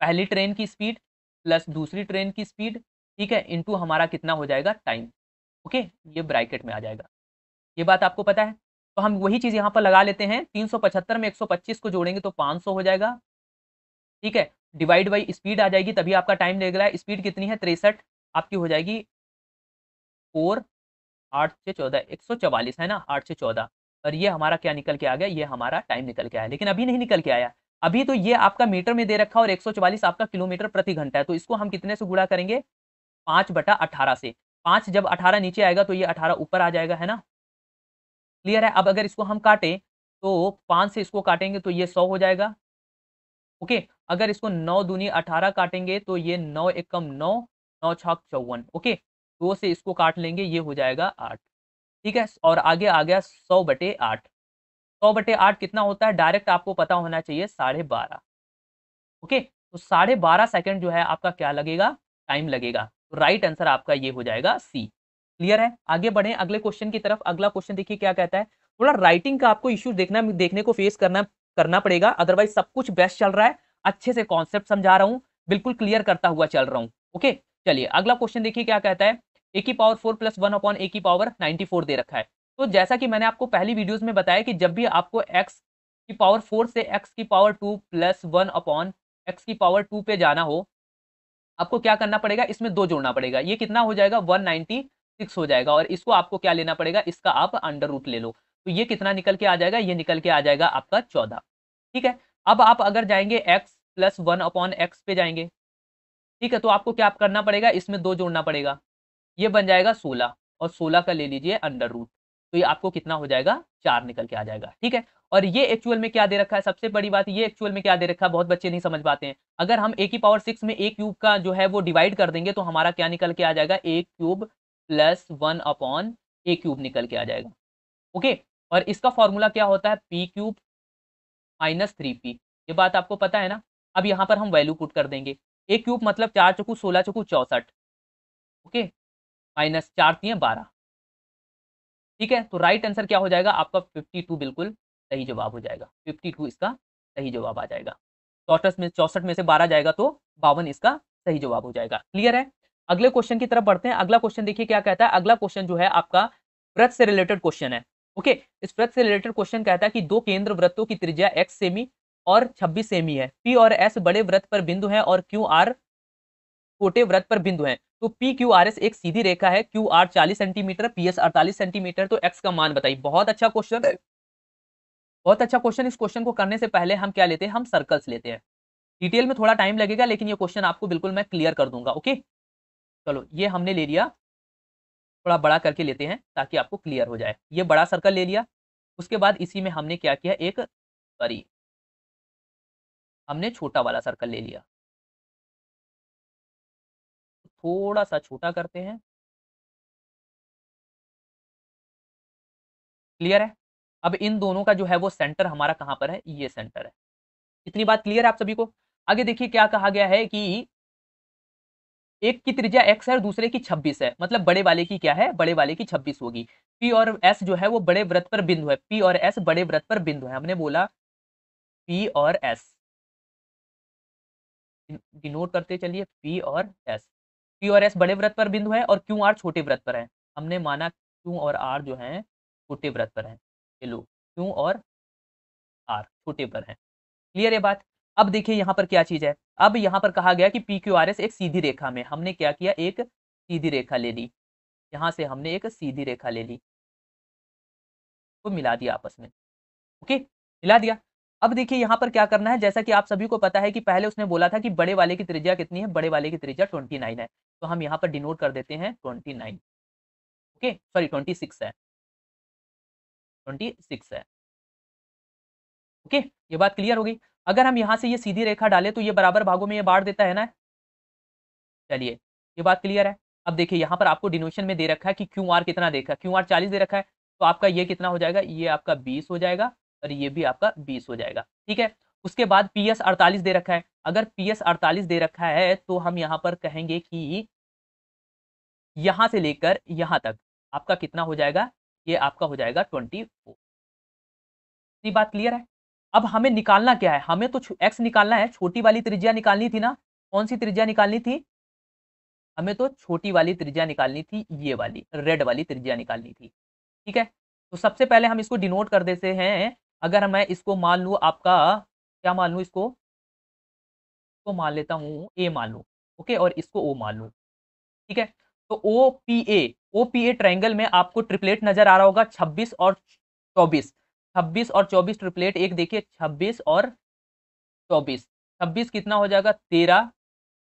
पहली ट्रेन की स्पीड प्लस दूसरी ट्रेन की स्पीड ठीक है इंटू हमारा कितना हो जाएगा टाइम ओके ये ब्रैकेट में आ जाएगा ये बात आपको पता है तो हम वही चीज़ यहाँ पर लगा लेते हैं तीन में एक को जोड़ेंगे तो पाँच हो जाएगा ठीक है डिवाइड बाई स्पीड आ जाएगी तभी आपका टाइम लग रहा है स्पीड कितनी है तिरसठ आपकी हो जाएगी फोर आठ से चौदह एक सौ चवालीस है ना आठ से चौदह और ये हमारा क्या निकल के आ गया ये हमारा टाइम निकल के आया लेकिन अभी नहीं निकल के आया अभी तो ये आपका मीटर में दे रखा और 144 आपका किलोमीटर प्रति घंटा है तो इसको हम कितने से गुड़ा करेंगे पाँच बटा अठारह से पाँच जब अठारह नीचे आएगा तो ये अठारह ऊपर आ जाएगा है ना क्लियर है अब अगर इसको हम काटें तो पाँच से इसको काटेंगे तो ये सौ हो जाएगा ओके अगर इसको नौ दूनी अठारह काटेंगे तो ये नौ एकम नौ नौ छाक चौवन ओके दो से इसको काट लेंगे ये हो जाएगा आठ ठीक है और आगे आ गया सौ बटे आठ सौ बटे आठ कितना होता है डायरेक्ट आपको पता होना चाहिए साढ़े बारह ओके तो साढ़े बारह सेकेंड जो है आपका क्या लगेगा टाइम लगेगा तो राइट आंसर आपका ये हो जाएगा सी क्लियर है आगे बढ़े अगले क्वेश्चन की तरफ अगला क्वेश्चन देखिए क्या कहता है थोड़ा राइटिंग का आपको इश्यू देखना देखने को फेस करना करना पड़ेगा अदरवाइज सब कुछ बेस्ट चल रहा है अच्छे से कॉन्सेप्ट समझा रहा हूँ बिल्कुल क्लियर करता हुआ चल रहा हूँ ओके चलिए अगला क्वेश्चन देखिए क्या कहता है ए की power four plus one upon A की पावर नाइन्टी फोर दे रखा है तो जैसा कि मैंने आपको पहली वीडियोस में बताया कि जब भी आपको एक्स की पावर फोर से एक्स की power two plus one upon X की पावर टू पे जाना हो आपको क्या करना पड़ेगा इसमें दो जोड़ना पड़ेगा ये कितना हो जाएगा वन नाइन्टी सिक्स हो जाएगा और इसको आपको क्या लेना पड़ेगा इसका आप अंडर रूट ले लो तो ये कितना निकल के आ जाएगा ये निकल के आ जाएगा आपका चौदह ठीक है अब आप अगर जाएंगे X plus one upon X पे जाएंगे ठीक है तो आपको क्या करना पड़ेगा इसमें दो जोड़ना पड़ेगा ये बन जाएगा सोलह और सोलह का ले लीजिए अंडर रूट तो ये आपको कितना हो जाएगा चार निकल के आ जाएगा ठीक है और ये एक्चुअल में क्या दे रखा है सबसे बड़ी बात ये एक्चुअल में क्या दे रखा है बहुत बच्चे नहीं समझ पाते हैं अगर हम ए की पावर सिक्स में एक क्यूब का जो है वो डिवाइड कर देंगे तो हमारा क्या निकल के आ जाएगा A cube plus one upon A cube निकल के आ जाएगा ओके और इसका फॉर्मूला क्या होता है P cube minus three P ये बात आपको पता है ना अब यहाँ पर हम वैल्यू पुट कर देंगे ए क्यूब मतलब चार चौकू सोलह चौकू चौसठ ओके माइनस चार तीन बारह ठीक है तो राइट आंसर क्या हो जाएगा आपका 52 बिल्कुल सही जवाब हो जाएगा 52 इसका सही जवाब आ जाएगा चौसठ में चौसठ में से बारह जाएगा तो बावन इसका सही जवाब हो जाएगा क्लियर है अगले क्वेश्चन की तरफ बढ़ते हैं अगला क्वेश्चन देखिए क्या कहता है अगला क्वेश्चन जो है आपका व्रत से रिलेटेड क्वेश्चन है ओके इस व्रत से रिलेटेड क्वेश्चन कहता है कि दो केंद्र व्रतों की त्रिज्या एक्स सेमी और छब्बीस सेमी है पी और एस बड़े व्रत पर बिंदु है और क्यू आर छोटे व्रत पर बिंदु हैं तो पी क्यू आर एस एक सीधी रेखा है क्यू आर चालीस सेंटीमीटर पी एस अड़तालीस सेंटीमीटर तो एक्स का मान बताइए बहुत अच्छा क्वेश्चन बहुत अच्छा क्वेश्चन इस क्वेश्चन को करने से पहले हम क्या लेते हैं हम सर्कल्स लेते हैं डिटेल में थोड़ा टाइम लगेगा लेकिन ये क्वेश्चन आपको बिल्कुल मैं क्लियर कर दूंगा ओके चलो ये हमने ले लिया थोड़ा बड़ा करके लेते हैं ताकि आपको क्लियर हो जाए ये बड़ा सर्कल ले लिया उसके बाद इसी में हमने क्या किया एक सॉरी हमने छोटा वाला सर्कल ले लिया थोड़ा सा छोटा करते हैं क्लियर है अब इन दोनों का जो है वो सेंटर हमारा कहां पर है ये सेंटर है इतनी बात क्लियर है आप सभी को आगे देखिए क्या कहा गया है कि एक की त्रिज्या एक्स है और दूसरे की छब्बीस है मतलब बड़े वाले की क्या है बड़े वाले की छब्बीस होगी पी और एस जो है वो बड़े व्रत पर बिंदु है पी और एस बड़े व्रत पर बिंदु है हमने बोला पी और एस डिनोट करते चलिए पी और एस पी और एस बड़े व्रत पर बिंदु है और क्यू आर छोटे व्रत पर है हमने माना क्यू और आर जो है छोटे व्रत पर है चलो क्यू और आर छोटे पर है क्लियर है बात अब देखिए यहाँ पर क्या चीज है अब यहाँ पर कहा गया कि पी क्यू आर एस एक सीधी रेखा में हमने क्या किया एक सीधी रेखा ले ली यहाँ से हमने एक सीधी रेखा ले ली को मिला दिया आपस में ओके मिला दिया अब देखिए यहाँ पर क्या करना है जैसा कि आप सभी को पता है कि पहले उसने बोला था कि बड़े वाले की त्रिज्या कितनी है बड़े वाले की त्रिज्या 29 है तो हम यहाँ पर डिनोट कर देते हैं twenty nine okay sorry twenty six है ट्वेंटी सिक्स है ओके okay, ये बात क्लियर हो गई अगर हम यहाँ से ये सीधी रेखा डालें तो ये बराबर भागों में ये बांट देता है ना चलिए ये बात क्लियर है अब देखिए यहाँ पर आपको डिनोशन में दे रखा है कि क्यू आर कितना देखा है क्यू आर चालीस दे रखा है तो आपका ये कितना हो जाएगा ये आपका बीस हो जाएगा और ये भी आपका बीस हो जाएगा ठीक है उसके बाद पी एस अड़तालीस दे रखा है अगर पी एस अड़तालीस दे रखा है तो हम यहाँ पर कहेंगे कि यहाँ से लेकर यहाँ तक आपका कितना हो जाएगा ये आपका हो जाएगा ट्वेंटी फोर बात क्लियर है अब हमें निकालना क्या है हमें तो एक्स निकालना है छोटी वाली त्रिज्या निकालनी थी ना कौन सी त्रिज्या निकालनी थी हमें तो छोटी वाली त्रिज्या निकालनी थी ये वाली रेड वाली त्रिज्या निकालनी थी ठीक है तो सबसे पहले हम इसको डिनोट कर देते हैं अगर मैं इसको मान लूँ आपका क्या मान लूँ इसको इसको मान लेता हूँ ए मान लू ओके और इसको ओ मान लू ठीक है तो O P A O P A triangle में आपको ट्रिपलेट नजर आ रहा होगा छब्बीस और चौबीस छब्बीस और चौबीस ट्रिपलेट एक देखिए छब्बीस और चौबीस छब्बीस कितना हो जाएगा तेरह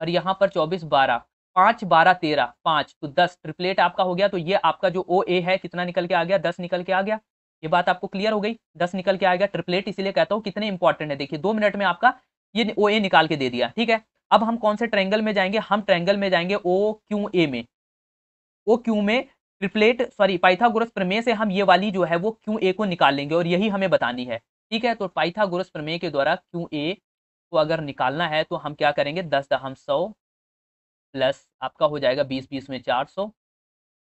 और यहाँ पर चौबीस बारह पाँच बारह तेरह पाँच तो दस ट्रिपलेट आपका हो गया तो ये आपका जो ओ ए है कितना निकल के आ गया दस निकल के आ गया ये बात आपको क्लियर हो गई दस निकल के आ गया ट्रिपलेट इसीलिए कहता हूँ कितने इंपॉर्टेंट है देखिए दो मिनट में आपका ये ओ ए निकाल के दे दिया ठीक है अब हम कौन से ट्रेंगल में जाएंगे हम ट्रेंगल में जाएंगे ओ क्यू ए में ओ क्यू में ट्रिपलेट सॉरी पाइथागोरस प्रमेय से हम ये वाली जो है वो क्यू ए को निकाल लेंगे और यही हमें बतानी है ठीक है तो पाइथागोरस प्रमेय के द्वारा क्यू ए को अगर निकालना है तो हम क्या करेंगे दस दहम सौ प्लस आपका हो जाएगा बीस बीस में चार सौ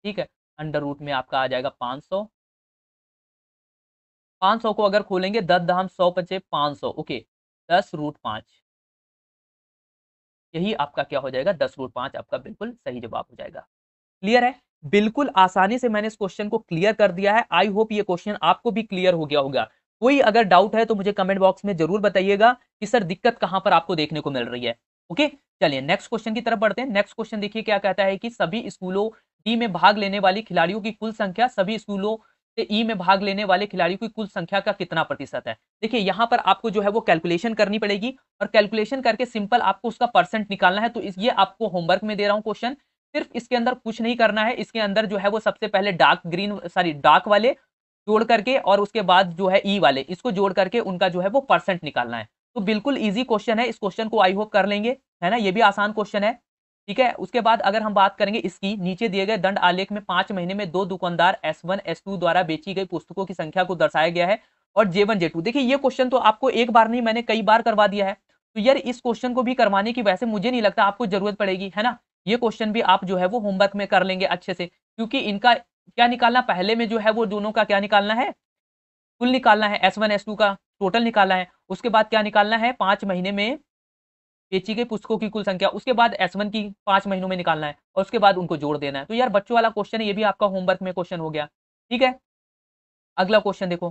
ठीक है अंडर रूट में आपका आ जाएगा पाँच सौ पाँच सौ को अगर खोलेंगे दस दहम सौ पचे पाँच सौ ओके दस रूट पाँच यही आपका क्या हो जाएगा दस रूट पाँच आपका बिल्कुल सही जवाब हो जाएगा क्लियर है बिल्कुल आसानी से मैंने इस क्वेश्चन को क्लियर कर दिया है आई होप ये क्वेश्चन आपको भी क्लियर हो गया होगा कोई अगर डाउट है तो मुझे कमेंट बॉक्स में जरूर बताइएगा कि सर दिक्कत कहां पर आपको देखने को मिल रही है ओके चलिए नेक्स्ट क्वेश्चन की तरफ बढ़ते हैं नेक्स्ट क्वेश्चन देखिए क्या कहता है कि सभी स्कूलों डी में भाग लेने वाली खिलाड़ियों की कुल संख्या सभी स्कूलों ई में भाग लेने वाले खिलाड़ियों की कुल संख्या का कितना प्रतिशत है देखिए यहाँ पर आपको जो है वो कैलकुलेशन करनी पड़ेगी और कैलकुलेशन करके सिंपल आपको उसका परसेंट निकालना है तो ये आपको होमवर्क में दे रहा हूँ क्वेश्चन सिर्फ इसके अंदर कुछ नहीं करना है इसके अंदर जो है वो सबसे पहले डार्क ग्रीन सॉरी डार्क वाले जोड़ करके और उसके बाद जो है ई e वाले इसको जोड़ करके उनका जो है वो परसेंट निकालना है तो बिल्कुल ईजी क्वेश्चन है इस क्वेश्चन को आई होप कर लेंगे है ना ये भी आसान क्वेश्चन है ठीक है उसके बाद अगर हम बात करेंगे इसकी नीचे दिए गए दंड आलेख में पांच महीने में दो दुकानदार एस वन एस टू द्वारा बेची गई पुस्तकों की संख्या को दर्शाया गया है और जे वन जे टू देखिए ये क्वेश्चन तो आपको एक बार नहीं मैंने कई बार करवा दिया है तो यार इस क्वेश्चन को भी करवाने की वैसे मुझे नहीं लगता आपको जरूरत पड़ेगी है ना ये क्वेश्चन भी आप जो है वो होमवर्क में कर लेंगे अच्छे से क्योंकि इनका क्या निकालना पहले में जो है वो दोनों का क्या निकालना है कुल निकालना है एस वन एस टू का टोटल निकालना है उसके बाद क्या निकालना है पांच महीने में केची के पुस्तकों की कुल संख्या उसके बाद एस वन की पांच महीनों में निकालना है और उसके बाद उनको जोड़ देना है तो यार बच्चों वाला क्वेश्चन है ये भी आपका होमवर्क में क्वेश्चन हो गया ठीक है अगला क्वेश्चन देखो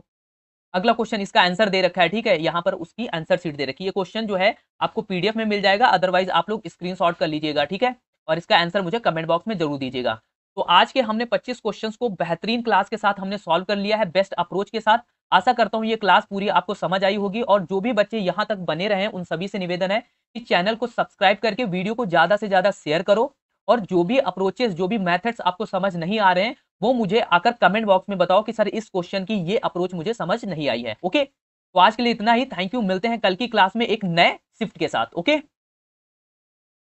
अगला क्वेश्चन इसका आंसर दे रखा है ठीक है यहाँ पर उसकी आंसर सीट दे रखी है क्वेश्चन जो है आपको पीडीएफ में मिल जाएगा अदरवाइज आप लोग स्क्रीन कर लीजिएगा ठीक है और इसका आंसर मुझे कमेंट बॉक्स में जरूर दीजिएगा तो आज के हमने 25 क्वेश्चंस को बेहतरीन क्लास के साथ हमने सॉल्व कर लिया है बेस्ट अप्रोच के साथ आशा करता हूँ ये क्लास पूरी आपको समझ आई होगी और जो भी बच्चे यहाँ तक बने रहे उन सभी से निवेदन है चैनल को सब्सक्राइब करके वीडियो को ज्यादा से ज्यादा शेयर करो और जो भी अप्रोचेस जो भी मेथड्स आपको समझ नहीं आ रहे हैं वो मुझे आकर कमेंट बॉक्स में बताओ कि सर इस क्वेश्चन की ये अप्रोच मुझे समझ नहीं आई है ओके तो आज के लिए इतना ही थैंक यू मिलते हैं कल की क्लास में एक नए शिफ्ट के साथ ओके